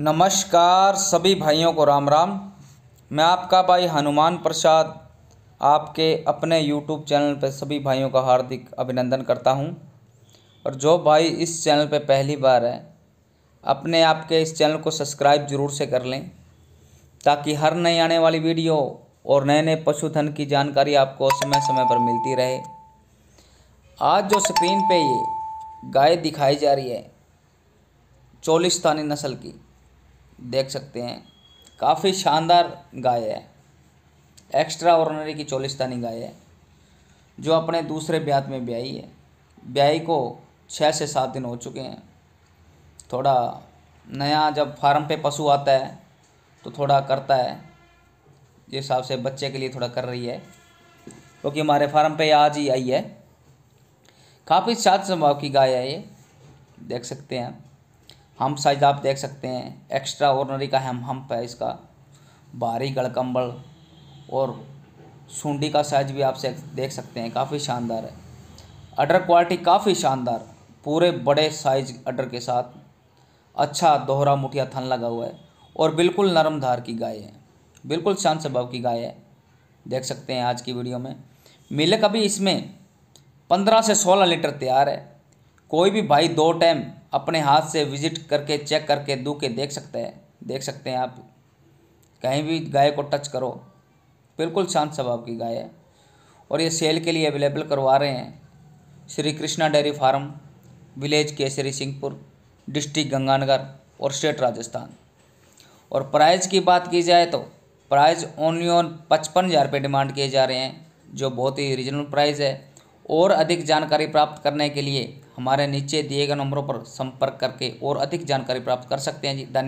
नमस्कार सभी भाइयों को राम राम मैं आपका भाई हनुमान प्रसाद आपके अपने यूट्यूब चैनल पर सभी भाइयों का हार्दिक अभिनंदन करता हूं और जो भाई इस चैनल पर पहली बार है अपने आपके इस चैनल को सब्सक्राइब जरूर से कर लें ताकि हर नई आने वाली वीडियो और नए नए पशुधन की जानकारी आपको समय समय पर मिलती रहे आज जो स्क्रीन पे ये गाय दिखाई जा रही है चोलिस्तानी नस्ल की देख सकते हैं काफ़ी शानदार गाय है एक्स्ट्रा ऑर्डनरी की चौलिस्तानी गाय है जो अपने दूसरे ब्यात में ब्याई है ब्याई को छः से सात दिन हो चुके हैं थोड़ा नया जब फार्म पे पशु आता है तो थोड़ा करता है जिस हिसाब से बच्चे के लिए थोड़ा कर रही है क्योंकि तो हमारे फार्म पे आज ही आई है काफ़ी सात स्वभाव की गाय है ये देख सकते हैं हम साइज आप देख सकते हैं एक्स्ट्रा ऑर्डनरी का हम हम्प है इसका भारी गड़कम्बल और सूंडी का साइज भी आप देख सकते हैं काफ़ी शानदार है अडर क्वालिटी काफ़ी शानदार पूरे बड़े साइज अडर के साथ अच्छा दोहरा मुठिया थन लगा हुआ है और बिल्कुल नरम धार की गाय है बिल्कुल शांत स्वभाव की गाय है देख सकते हैं आज की वीडियो में मिलक अभी इसमें पंद्रह से सोलह लीटर तैयार है कोई भी भाई दो टाइम अपने हाथ से विजिट करके चेक करके दू के देख सकते हैं देख सकते हैं आप कहीं भी गाय को टच करो बिल्कुल शांत स्वभाव की गाय है और ये सेल के लिए अवेलेबल करवा रहे हैं Shri Krishna dairy farm village Kesari Singhpur district Ganganagar और स्टेट राजस्थान और प्राइस की बात की जाए तो प्राइस ओनली ऑन पचपन हज़ार रुपये डिमांड किए जा रहे हैं जो बहुत ही रीजनल प्राइस है और अधिक जानकारी प्राप्त करने के लिए हमारे नीचे दिए गए नंबरों पर संपर्क करके और अधिक जानकारी प्राप्त कर सकते हैं जी धन्यवाद